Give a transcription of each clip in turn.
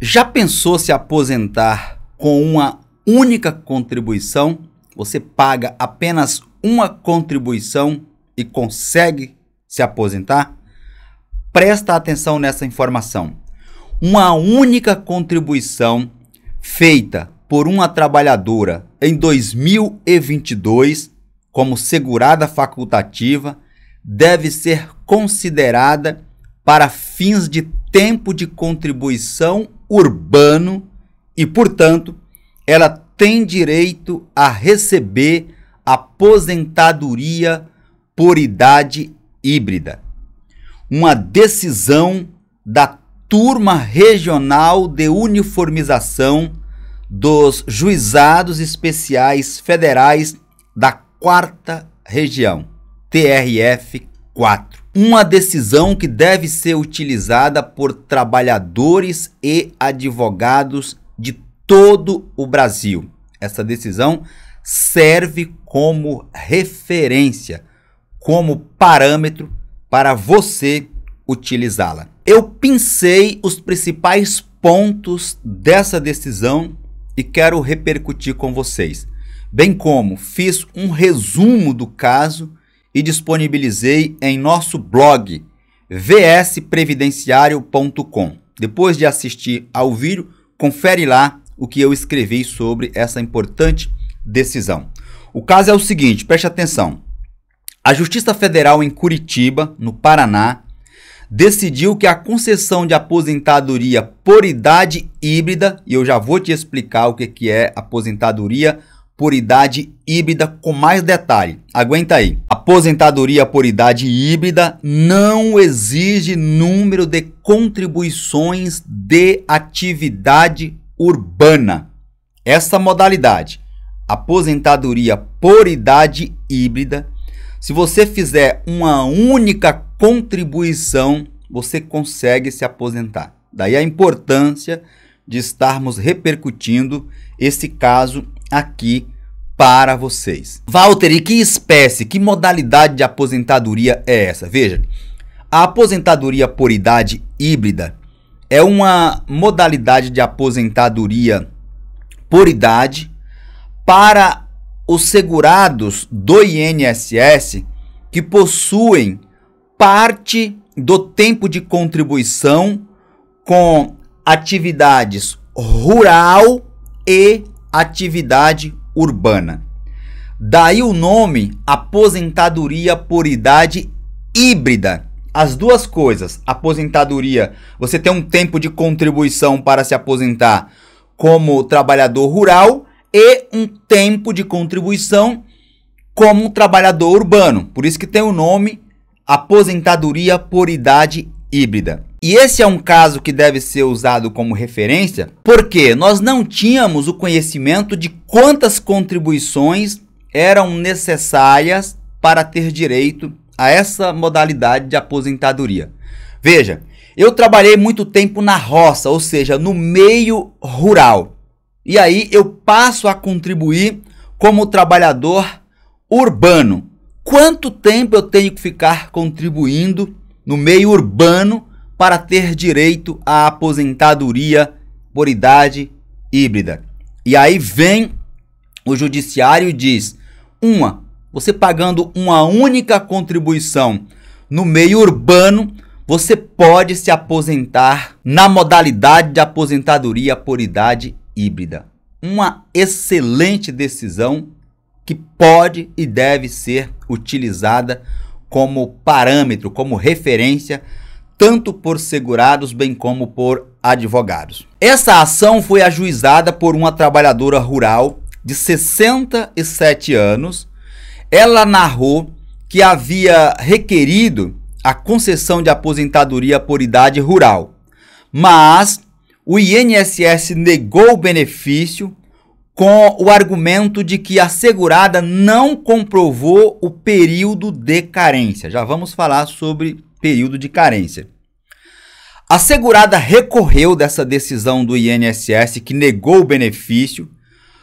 Já pensou se aposentar com uma única contribuição? Você paga apenas uma contribuição e consegue se aposentar? Presta atenção nessa informação. Uma única contribuição feita por uma trabalhadora em 2022 como segurada facultativa deve ser considerada para fins de tempo de contribuição urbano e, portanto, ela tem direito a receber aposentadoria por idade híbrida. Uma decisão da Turma Regional de Uniformização dos Juizados Especiais Federais da Quarta Região, TRF 4 uma decisão que deve ser utilizada por trabalhadores e advogados de todo o Brasil. Essa decisão serve como referência, como parâmetro para você utilizá-la. Eu pensei os principais pontos dessa decisão e quero repercutir com vocês, bem como fiz um resumo do caso e disponibilizei em nosso blog vsprevidenciario.com. Depois de assistir ao vídeo, confere lá o que eu escrevi sobre essa importante decisão. O caso é o seguinte, preste atenção. A Justiça Federal em Curitiba, no Paraná, decidiu que a concessão de aposentadoria por idade híbrida, e eu já vou te explicar o que é aposentadoria híbrida, por idade híbrida com mais detalhe. Aguenta aí. Aposentadoria por idade híbrida não exige número de contribuições de atividade urbana. Essa modalidade, aposentadoria por idade híbrida, se você fizer uma única contribuição, você consegue se aposentar. Daí a importância de estarmos repercutindo esse caso aqui para vocês. Walter, e que espécie, que modalidade de aposentadoria é essa? Veja, a aposentadoria por idade híbrida é uma modalidade de aposentadoria por idade para os segurados do INSS que possuem parte do tempo de contribuição com atividades rural e atividade urbana. Daí o nome aposentadoria por idade híbrida. As duas coisas, aposentadoria, você tem um tempo de contribuição para se aposentar como trabalhador rural e um tempo de contribuição como trabalhador urbano. Por isso que tem o nome aposentadoria por idade híbrida. E esse é um caso que deve ser usado como referência, porque nós não tínhamos o conhecimento de quantas contribuições eram necessárias para ter direito a essa modalidade de aposentadoria. Veja, eu trabalhei muito tempo na roça, ou seja, no meio rural. E aí eu passo a contribuir como trabalhador urbano. Quanto tempo eu tenho que ficar contribuindo no meio urbano para ter direito à aposentadoria por idade híbrida. E aí vem o judiciário e diz: uma, você pagando uma única contribuição no meio urbano, você pode se aposentar na modalidade de aposentadoria por idade híbrida. Uma excelente decisão que pode e deve ser utilizada como parâmetro, como referência tanto por segurados bem como por advogados. Essa ação foi ajuizada por uma trabalhadora rural de 67 anos. Ela narrou que havia requerido a concessão de aposentadoria por idade rural, mas o INSS negou o benefício com o argumento de que a segurada não comprovou o período de carência. Já vamos falar sobre período de carência. A segurada recorreu dessa decisão do INSS que negou o benefício,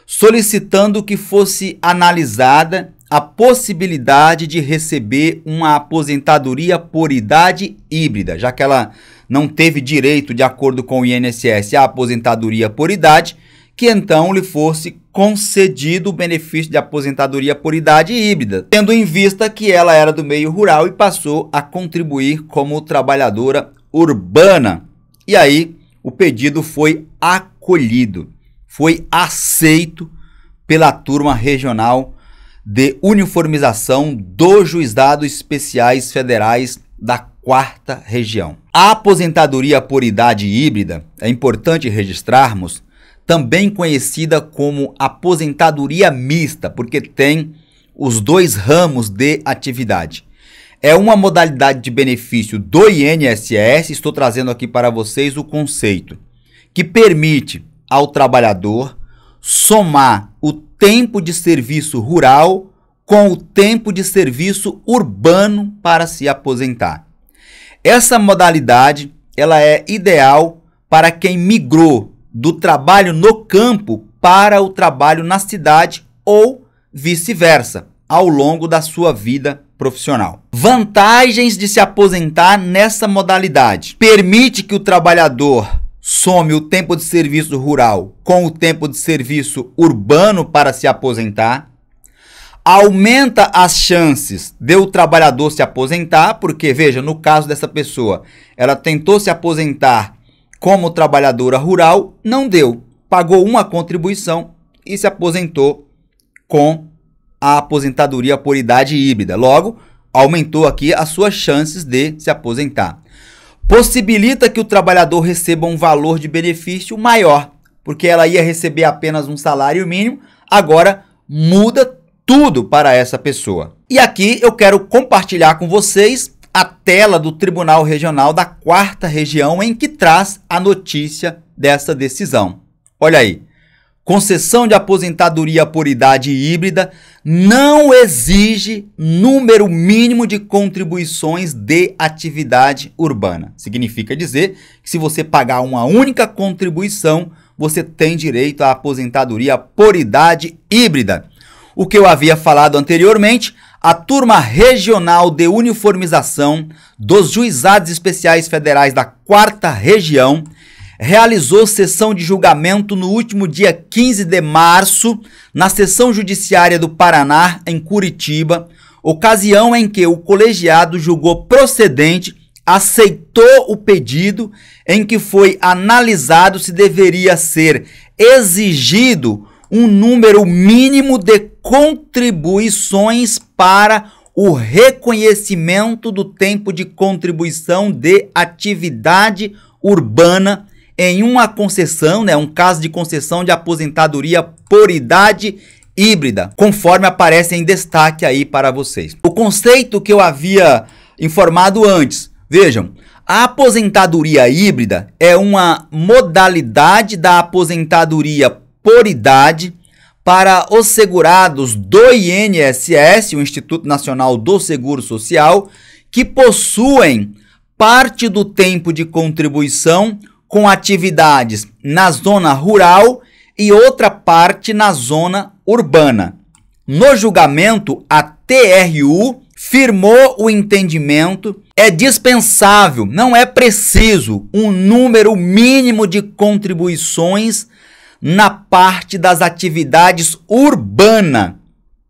solicitando que fosse analisada a possibilidade de receber uma aposentadoria por idade híbrida, já que ela não teve direito, de acordo com o INSS, à aposentadoria por idade, que então lhe fosse concedido o benefício de aposentadoria por idade híbrida, tendo em vista que ela era do meio rural e passou a contribuir como trabalhadora urbana. E aí o pedido foi acolhido, foi aceito pela turma regional de uniformização dos juizados especiais federais da quarta região. A aposentadoria por idade híbrida, é importante registrarmos, também conhecida como aposentadoria mista, porque tem os dois ramos de atividade. É uma modalidade de benefício do INSS, estou trazendo aqui para vocês o conceito, que permite ao trabalhador somar o tempo de serviço rural com o tempo de serviço urbano para se aposentar. Essa modalidade, ela é ideal para quem migrou do trabalho no campo para o trabalho na cidade ou vice-versa, ao longo da sua vida profissional. Vantagens de se aposentar nessa modalidade: permite que o trabalhador some o tempo de serviço rural com o tempo de serviço urbano para se aposentar. Aumenta as chances de o trabalhador se aposentar, porque veja, no caso dessa pessoa, ela tentou se aposentar como trabalhadora rural, não deu. Pagou uma contribuição e se aposentou com a aposentadoria por idade híbrida. Logo, aumentou aqui as suas chances de se aposentar. Possibilita que o trabalhador receba um valor de benefício maior, porque ela ia receber apenas um salário mínimo, agora muda tudo para essa pessoa. E aqui eu quero compartilhar com vocês a tela do Tribunal Regional da Quarta Região em que traz a notícia dessa decisão. Olha aí. Concessão de aposentadoria por idade híbrida não exige número mínimo de contribuições de atividade urbana. Significa dizer que se você pagar uma única contribuição, você tem direito à aposentadoria por idade híbrida. O que eu havia falado anteriormente, a turma regional de uniformização dos juizados especiais federais da quarta região realizou sessão de julgamento no último dia 15 de março na sessão judiciária do Paraná em Curitiba, ocasião em que o colegiado julgou procedente aceitou o pedido em que foi analisado se deveria ser exigido um número mínimo de contribuições para o reconhecimento do tempo de contribuição de atividade urbana em uma concessão, né, um caso de concessão de aposentadoria por idade híbrida, conforme aparece em destaque aí para vocês. O conceito que eu havia informado antes, vejam, a aposentadoria híbrida é uma modalidade da aposentadoria por idade para os segurados do INSS, o Instituto Nacional do Seguro Social, que possuem parte do tempo de contribuição com atividades na zona rural e outra parte na zona urbana. No julgamento, a TRU firmou o entendimento é dispensável, não é preciso um número mínimo de contribuições na parte das atividades urbanas.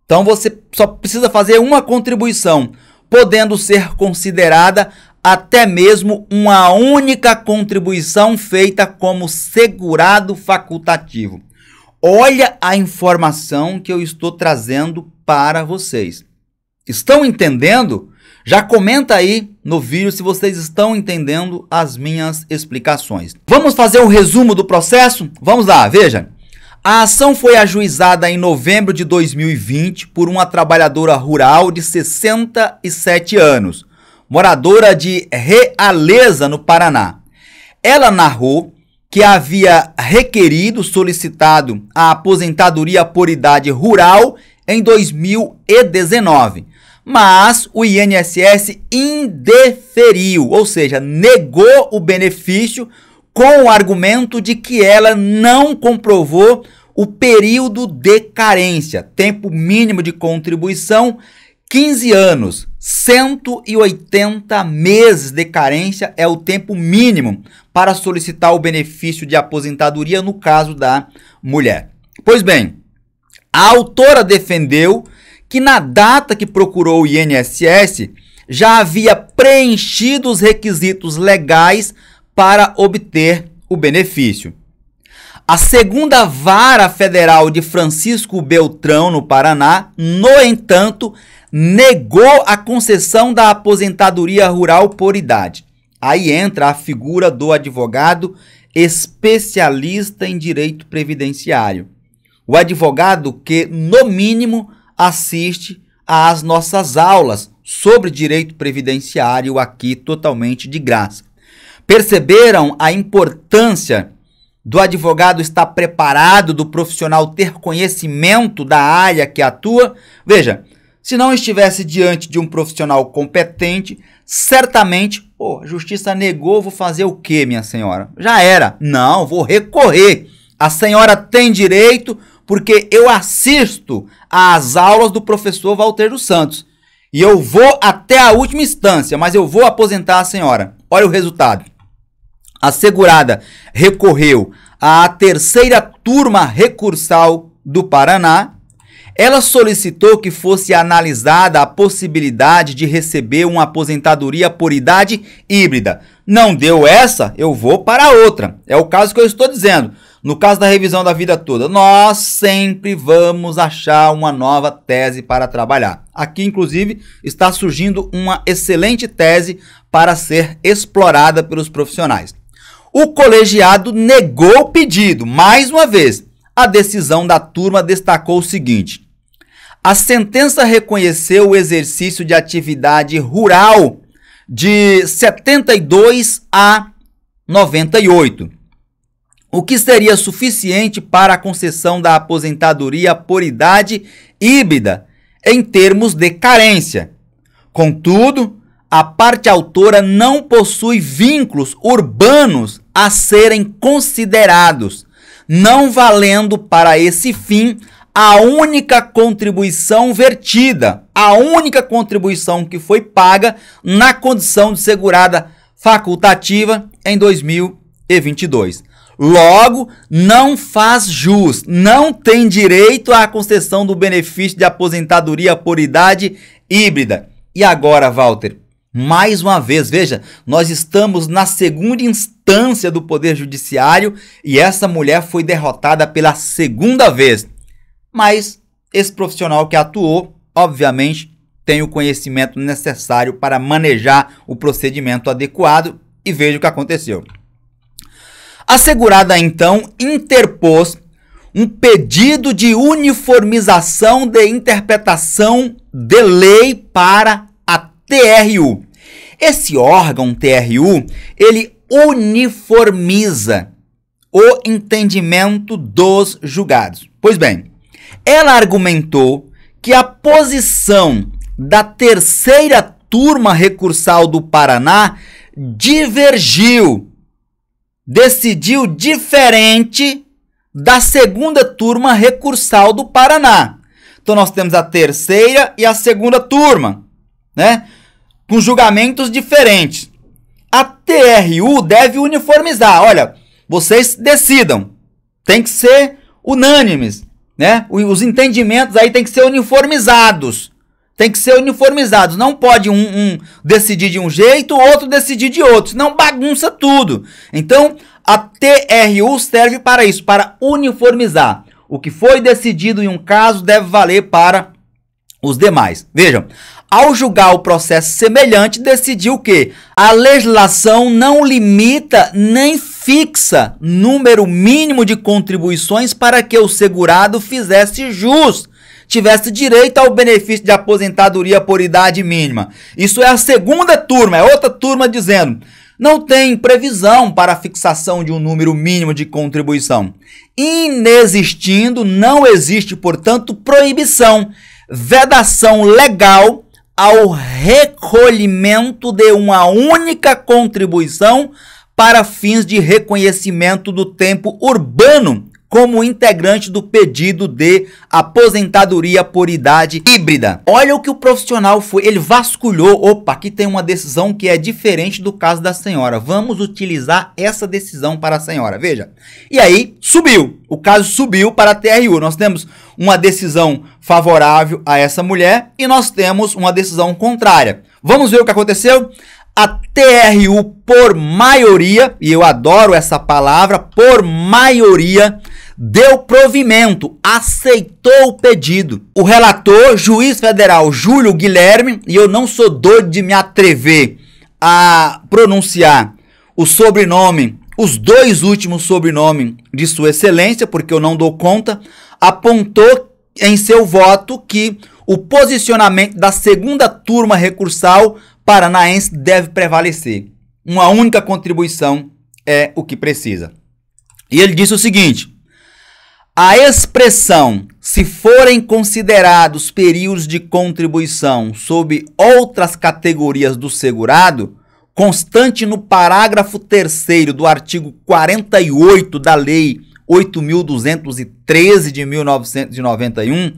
Então você só precisa fazer uma contribuição, podendo ser considerada até mesmo uma única contribuição feita como segurado facultativo. Olha a informação que eu estou trazendo para vocês. Estão entendendo? Já comenta aí no vídeo se vocês estão entendendo as minhas explicações. Vamos fazer um resumo do processo? Vamos lá, veja. A ação foi ajuizada em novembro de 2020 por uma trabalhadora rural de 67 anos, moradora de Realeza, no Paraná. Ela narrou que havia requerido, solicitado a aposentadoria por idade rural em 2019 mas o INSS indeferiu, ou seja, negou o benefício com o argumento de que ela não comprovou o período de carência, tempo mínimo de contribuição, 15 anos, 180 meses de carência é o tempo mínimo para solicitar o benefício de aposentadoria no caso da mulher. Pois bem, a autora defendeu que na data que procurou o INSS já havia preenchido os requisitos legais para obter o benefício. A segunda vara federal de Francisco Beltrão, no Paraná, no entanto, negou a concessão da aposentadoria rural por idade. Aí entra a figura do advogado especialista em direito previdenciário. O advogado que, no mínimo, assiste às nossas aulas sobre direito previdenciário aqui totalmente de graça. Perceberam a importância do advogado estar preparado, do profissional ter conhecimento da área que atua? Veja, se não estivesse diante de um profissional competente, certamente, pô, a justiça negou, vou fazer o quê, minha senhora? Já era. Não, vou recorrer. A senhora tem direito, porque eu assisto às aulas do professor Walter dos Santos. E eu vou até a última instância, mas eu vou aposentar a senhora. Olha o resultado. A segurada recorreu à terceira turma recursal do Paraná. Ela solicitou que fosse analisada a possibilidade de receber uma aposentadoria por idade híbrida. Não deu essa, eu vou para outra. É o caso que eu estou dizendo. No caso da revisão da vida toda, nós sempre vamos achar uma nova tese para trabalhar. Aqui, inclusive, está surgindo uma excelente tese para ser explorada pelos profissionais. O colegiado negou o pedido, mais uma vez. A decisão da turma destacou o seguinte: a sentença reconheceu o exercício de atividade rural de 72 a 98 o que seria suficiente para a concessão da aposentadoria por idade híbrida, em termos de carência. Contudo, a parte autora não possui vínculos urbanos a serem considerados, não valendo para esse fim a única contribuição vertida, a única contribuição que foi paga na condição de segurada facultativa em 2022. Logo, não faz jus, não tem direito à concessão do benefício de aposentadoria por idade híbrida. E agora, Walter, mais uma vez, veja, nós estamos na segunda instância do Poder Judiciário e essa mulher foi derrotada pela segunda vez. Mas esse profissional que atuou, obviamente, tem o conhecimento necessário para manejar o procedimento adequado e veja o que aconteceu. A segurada então interpôs um pedido de uniformização de interpretação de lei para a TRU. Esse órgão TRU, ele uniformiza o entendimento dos julgados. Pois bem, ela argumentou que a posição da terceira turma recursal do Paraná divergiu decidiu diferente da segunda turma recursal do Paraná. Então nós temos a terceira e a segunda turma, né? Com julgamentos diferentes. A TRU deve uniformizar. Olha, vocês decidam. Tem que ser unânimes, né? Os entendimentos aí tem que ser uniformizados. Tem que ser uniformizados. Não pode um, um, decidir de um jeito, outro decidir de outro. Senão bagunça tudo. Então, a TRU serve para isso, para uniformizar. O que foi decidido em um caso deve valer para os demais. Vejam, ao julgar o processo semelhante, decidiu que a legislação não limita nem fixa número mínimo de contribuições para que o segurado fizesse jus tivesse direito ao benefício de aposentadoria por idade mínima. Isso é a segunda turma, é outra turma dizendo. Não tem previsão para a fixação de um número mínimo de contribuição. Inexistindo, não existe, portanto, proibição, vedação legal ao recolhimento de uma única contribuição para fins de reconhecimento do tempo urbano como integrante do pedido de aposentadoria por idade híbrida. Olha o que o profissional foi, ele vasculhou, opa, aqui tem uma decisão que é diferente do caso da senhora. Vamos utilizar essa decisão para a senhora, veja. E aí subiu, o caso subiu para a TRU. Nós temos uma decisão favorável a essa mulher e nós temos uma decisão contrária. Vamos ver o que aconteceu? a TRU por maioria, e eu adoro essa palavra, por maioria, deu provimento, aceitou o pedido. O relator, juiz federal Júlio Guilherme, e eu não sou doido de me atrever a pronunciar o sobrenome, os dois últimos sobrenomes de Sua Excelência, porque eu não dou conta, apontou em seu voto que o posicionamento da segunda turma recursal paranaense deve prevalecer. Uma única contribuição é o que precisa. E ele disse o seguinte: a expressão, se forem considerados períodos de contribuição sob outras categorias do segurado, constante no parágrafo 3 do artigo 48 da Lei 8.213 de 1991,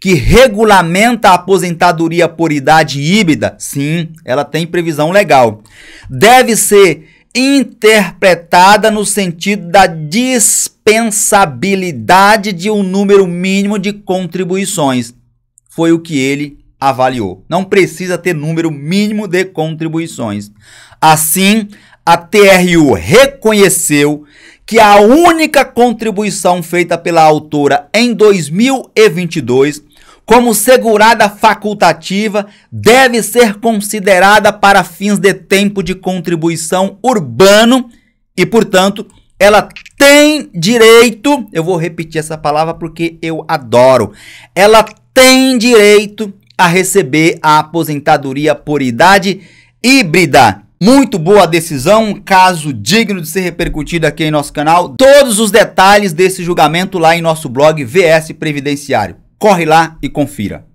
que regulamenta a aposentadoria por idade híbrida, sim, ela tem previsão legal, deve ser interpretada no sentido da dispensabilidade de um número mínimo de contribuições. Foi o que ele avaliou. Não precisa ter número mínimo de contribuições. Assim, a TRU reconheceu que a única contribuição feita pela autora em 2022 como segurada facultativa, deve ser considerada para fins de tempo de contribuição urbano e, portanto, ela tem direito, eu vou repetir essa palavra porque eu adoro. Ela tem direito a receber a aposentadoria por idade híbrida. Muito boa decisão, um caso digno de ser repercutido aqui em nosso canal. Todos os detalhes desse julgamento lá em nosso blog VS Previdenciário. Corre lá e confira.